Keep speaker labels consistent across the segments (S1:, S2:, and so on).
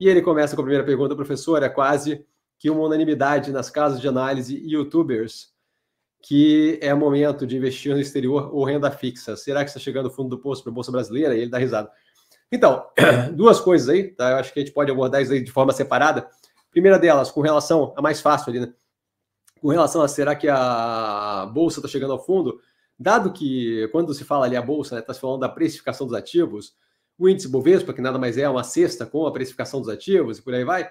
S1: E ele começa com a primeira pergunta, professor, é quase que uma unanimidade nas casas de análise e youtubers que é momento de investir no exterior ou renda fixa. Será que está chegando o fundo do poço para a Bolsa Brasileira? E ele dá risada. Então, duas coisas aí, tá? Eu acho que a gente pode abordar isso aí de forma separada. Primeira delas, com relação a mais fácil ali, né? Com relação a será que a Bolsa está chegando ao fundo? Dado que, quando se fala ali a Bolsa, está né, tá se falando da precificação dos ativos, o índice Bovespa, que nada mais é, é uma cesta com a precificação dos ativos e por aí vai,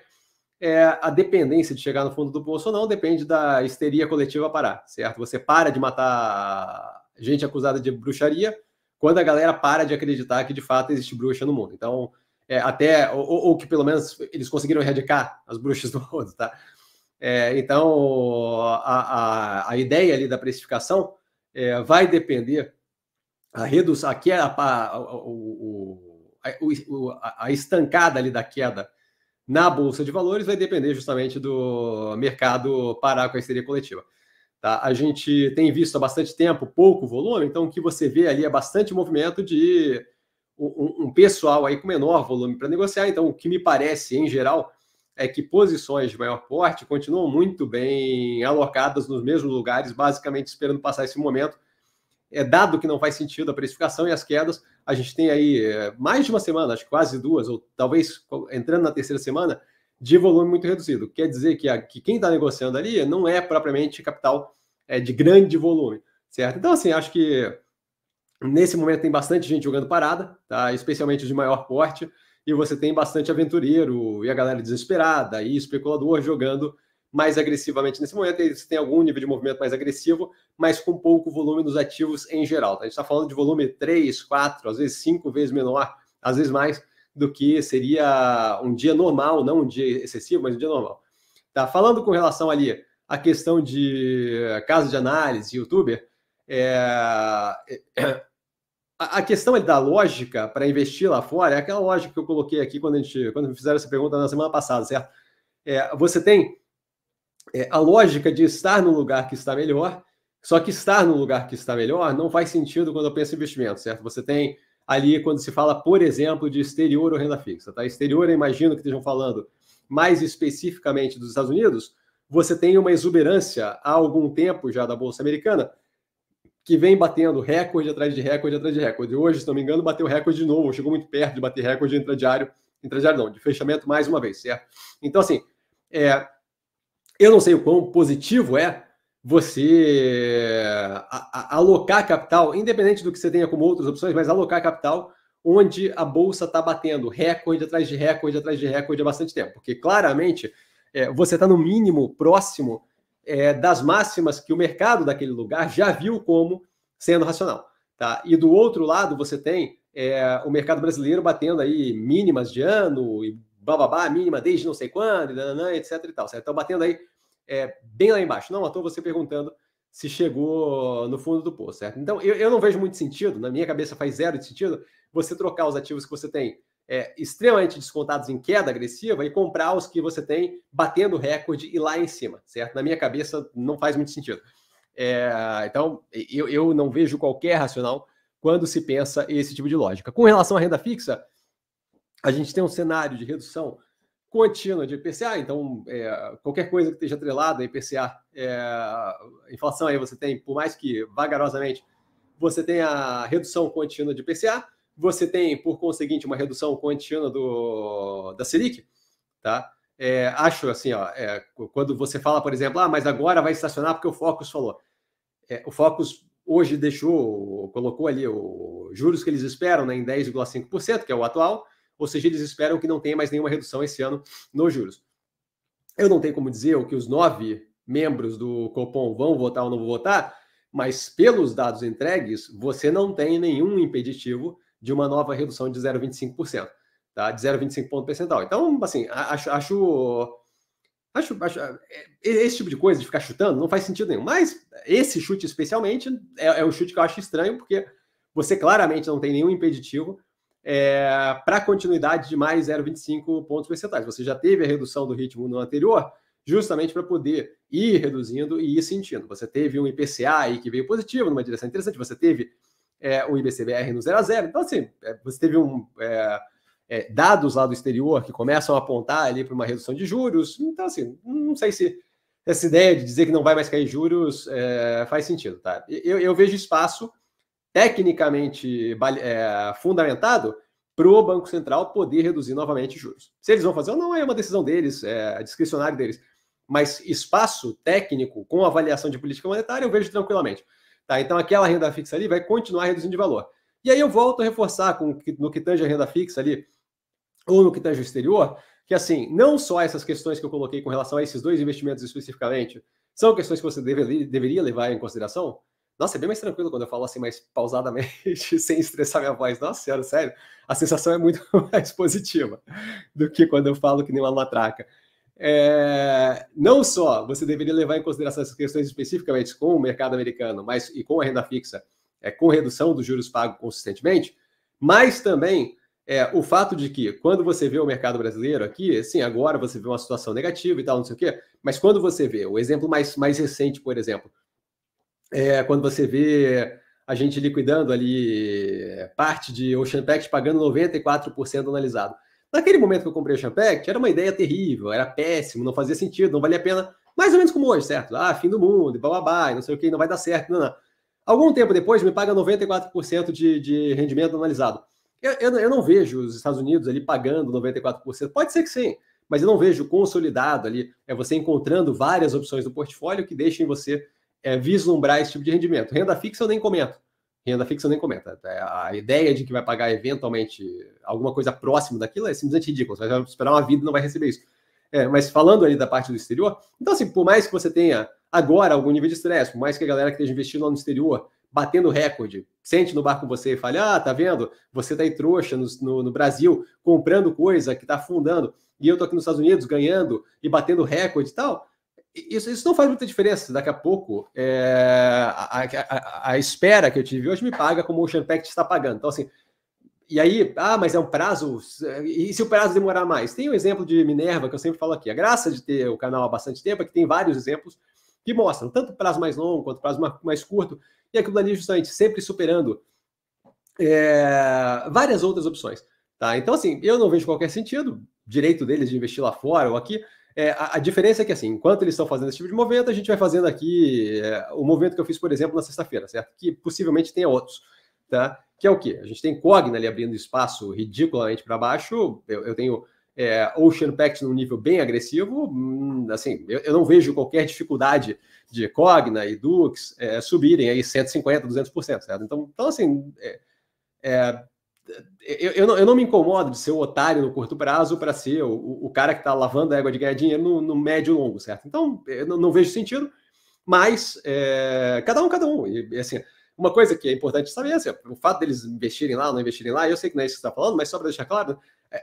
S1: é a dependência de chegar no fundo do poço ou não depende da histeria coletiva parar, certo? Você para de matar gente acusada de bruxaria quando a galera para de acreditar que de fato existe bruxa no mundo. Então, é, até, ou, ou, que pelo menos eles conseguiram erradicar as bruxas do mundo, tá? É, então, a, a, a, ideia ali da precificação é, vai depender a reduz, aqui é a, a o, o a estancada ali da queda na bolsa de valores vai depender justamente do mercado parar com a histeria coletiva. Tá? A gente tem visto há bastante tempo pouco volume, então o que você vê ali é bastante movimento de um, um pessoal aí com menor volume para negociar. Então, o que me parece, em geral, é que posições de maior porte continuam muito bem alocadas nos mesmos lugares, basicamente esperando passar esse momento é dado que não faz sentido a precificação e as quedas. A gente tem aí é, mais de uma semana, acho que quase duas, ou talvez entrando na terceira semana, de volume muito reduzido. Quer dizer que, a, que quem está negociando ali não é propriamente capital é, de grande volume, certo? Então, assim, acho que nesse momento tem bastante gente jogando parada, tá? especialmente de maior porte, e você tem bastante aventureiro e a galera desesperada e especulador jogando mais agressivamente nesse momento, eles têm algum nível de movimento mais agressivo, mas com pouco volume dos ativos em geral. Tá? A gente está falando de volume 3, 4, às vezes 5 vezes menor, às vezes mais do que seria um dia normal, não um dia excessivo, mas um dia normal. Tá? Falando com relação ali à questão de casa de análise, youtuber, é... é a questão da lógica para investir lá fora é aquela lógica que eu coloquei aqui quando, a gente, quando me fizeram essa pergunta na semana passada, certo? É, você tem é, a lógica de estar no lugar que está melhor, só que estar no lugar que está melhor não faz sentido quando eu penso em investimento, certo? Você tem ali quando se fala, por exemplo, de exterior ou renda fixa, tá? Exterior, eu imagino que estejam falando mais especificamente dos Estados Unidos, você tem uma exuberância há algum tempo já da Bolsa Americana, que vem batendo recorde atrás de recorde atrás de recorde. Hoje, se não me engano, bateu recorde de novo, chegou muito perto de bater recorde de intradiário, intradiário não, de fechamento mais uma vez, certo? Então, assim, é, eu não sei o quão positivo é você alocar capital, independente do que você tenha como outras opções, mas alocar capital onde a bolsa está batendo recorde atrás de recorde atrás de recorde há bastante tempo, porque claramente é, você está no mínimo próximo é, das máximas que o mercado daquele lugar já viu como sendo racional. Tá? E do outro lado você tem é, o mercado brasileiro batendo aí mínimas de ano e blá blá blá, mínima desde não sei quando, etc e tal, Então batendo aí é, bem lá embaixo. Não eu toa você perguntando se chegou no fundo do poço, certo? Então eu, eu não vejo muito sentido, na minha cabeça faz zero de sentido, você trocar os ativos que você tem é, extremamente descontados em queda agressiva e comprar os que você tem batendo recorde e lá em cima, certo? Na minha cabeça não faz muito sentido. É, então eu, eu não vejo qualquer racional quando se pensa esse tipo de lógica. Com relação à renda fixa, a gente tem um cenário de redução contínua de IPCA, então é, qualquer coisa que esteja atrelada a IPCA, é, inflação aí você tem, por mais que vagarosamente, você tem a redução contínua de IPCA, você tem, por conseguinte, uma redução contínua do, da Selic, tá? É, acho assim, ó, é, quando você fala, por exemplo, ah, mas agora vai estacionar porque o Focus falou. É, o Focus hoje deixou, colocou ali os juros que eles esperam né, em 10,5%, que é o atual, ou seja, eles esperam que não tenha mais nenhuma redução esse ano nos juros. Eu não tenho como dizer o que os nove membros do Copom vão votar ou não vão votar, mas pelos dados entregues, você não tem nenhum impeditivo de uma nova redução de 0,25%, tá? de 0,25 ponto percentual. Então, assim, acho, acho, acho, acho, é, Esse tipo de coisa de ficar chutando não faz sentido nenhum. Mas esse chute, especialmente, é, é um chute que eu acho estranho, porque você claramente não tem nenhum impeditivo é, para continuidade de mais 0,25 pontos percentuais. Você já teve a redução do ritmo no anterior, justamente para poder ir reduzindo e ir sentindo. Você teve um IPCA aí que veio positivo, numa direção interessante, você teve é, um IBCBR no 0 a 0. Então, assim, é, você teve um. É, é, dados lá do exterior que começam a apontar ali para uma redução de juros. Então, assim, não sei se essa ideia de dizer que não vai mais cair juros é, faz sentido, tá? Eu, eu vejo espaço tecnicamente é, fundamentado para o Banco Central poder reduzir novamente juros. Se eles vão fazer ou não, é uma decisão deles, é discricionário deles. Mas espaço técnico com avaliação de política monetária eu vejo tranquilamente. Tá, então aquela renda fixa ali vai continuar reduzindo de valor. E aí eu volto a reforçar com, no que tange a renda fixa ali, ou no que tange o exterior, que assim, não só essas questões que eu coloquei com relação a esses dois investimentos especificamente, são questões que você deve, deveria levar em consideração, nossa, é bem mais tranquilo quando eu falo assim, mais pausadamente, sem estressar minha voz. Nossa senhora, sério, a sensação é muito mais positiva do que quando eu falo que nem uma matraca. É, não só você deveria levar em consideração essas questões especificamente com o mercado americano, mas e com a renda fixa, é, com redução dos juros pagos consistentemente, mas também é, o fato de que quando você vê o mercado brasileiro aqui, sim, agora você vê uma situação negativa e tal, não sei o quê, mas quando você vê o exemplo mais, mais recente, por exemplo, é, quando você vê a gente liquidando ali é, parte de Ocean Pact pagando 94% analisado. Naquele momento que eu comprei o Ocean Pact, era uma ideia terrível, era péssimo, não fazia sentido, não valia a pena. Mais ou menos como hoje, certo? Ah, fim do mundo, e bababá, e não sei o que, não vai dar certo, não, não. Algum tempo depois, me paga 94% de, de rendimento analisado. Eu, eu, eu, não vejo os Estados Unidos ali pagando 94%. Pode ser que sim, mas eu não vejo consolidado ali, é você encontrando várias opções do portfólio que deixem você é, vislumbrar esse tipo de rendimento. Renda fixa eu nem comento. Renda fixa eu nem comento. É, a ideia de que vai pagar eventualmente alguma coisa próxima daquilo é simplesmente ridícula. Você vai esperar uma vida e não vai receber isso. É, mas falando ali da parte do exterior, então assim, por mais que você tenha agora algum nível de estresse, por mais que a galera que esteja investindo lá no exterior batendo recorde, sente no bar com você e fale, ah, tá vendo? Você tá aí trouxa no, no, no Brasil, comprando coisa que tá afundando, e eu tô aqui nos Estados Unidos ganhando e batendo recorde e tal isso, isso não faz muita diferença. Daqui a pouco, é, a, a, a, espera que eu tive hoje me paga como o Ocean Pact está pagando. Então, assim, e aí, ah, mas é um prazo. E se o prazo demorar mais? Tem um exemplo de Minerva, que eu sempre falo aqui. A graça de ter o canal há bastante tempo é que tem vários exemplos que mostram tanto prazo mais longo quanto prazo mais curto. E aquilo ali, justamente, sempre superando é, várias outras opções. Tá? Então, assim, eu não vejo qualquer sentido, direito deles de investir lá fora ou aqui. É, a, a, diferença é que, assim, enquanto eles estão fazendo esse tipo de movimento, a gente vai fazendo aqui é, o movimento que eu fiz, por exemplo, na sexta-feira, certo? Que possivelmente tenha outros, tá? Que é o quê? A gente tem Cogna ali abrindo espaço ridiculamente para baixo, eu, eu tenho é, Ocean Pact num nível bem agressivo, hum, assim, eu, eu, não vejo qualquer dificuldade de Cogna e Dux é, subirem aí 150%, 200%, certo? Então, então assim, é, é eu, eu, não, eu não me incomodo de ser o otário no curto prazo para ser o, o, cara que está lavando a égua de ganhar dinheiro no, no médio e longo, certo? Então, eu não, não vejo sentido, mas é, cada um, cada um. E, assim, uma coisa que é importante saber, é, assim, o fato deles investirem lá ou não investirem lá, eu sei que não é isso que você está falando, mas só para deixar claro, é,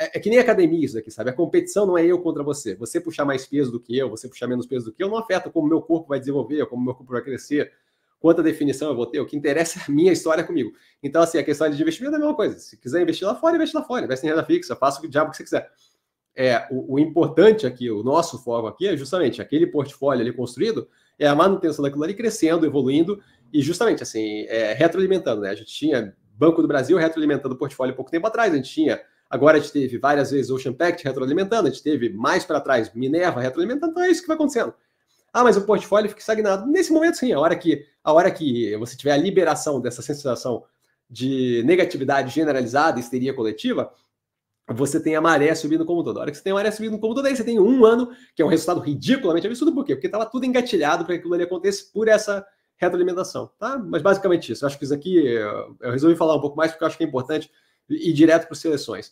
S1: é, é, que nem academia isso aqui, sabe? A competição não é eu contra você. Você puxar mais peso do que eu, você puxar menos peso do que eu, não afeta como meu corpo vai desenvolver, como meu corpo vai crescer, quanta definição eu vou ter, o que interessa é a minha história comigo. Então, assim, a questão de investimento é a mesma coisa. Se quiser investir lá fora, investe lá fora, investe em renda fixa, faça o diabo que você quiser. É, o, o, importante aqui, o nosso foco aqui é justamente aquele portfólio ali construído, é a manutenção daquilo ali crescendo, evoluindo e justamente assim, é, retroalimentando, né? A gente tinha Banco do Brasil retroalimentando o portfólio pouco tempo atrás, a gente tinha, agora a gente teve várias vezes Ocean Pact retroalimentando, a gente teve mais para trás Minerva retroalimentando, então é isso que vai acontecendo. Ah, mas o portfólio fica estagnado. Nesse momento, sim, a hora que, a hora que você tiver a liberação dessa sensação de negatividade generalizada, histeria coletiva, você tem a maré subindo como um todo. A hora que você tem a maré subindo como um todo, aí você tem um ano, que é um resultado ridiculamente absurdo. Por quê? Porque estava tudo engatilhado para que aquilo ali acontecesse por essa retroalimentação, tá? Mas basicamente isso. Eu acho que isso aqui eu resolvi falar um pouco mais porque eu acho que é importante e direto para as seleções.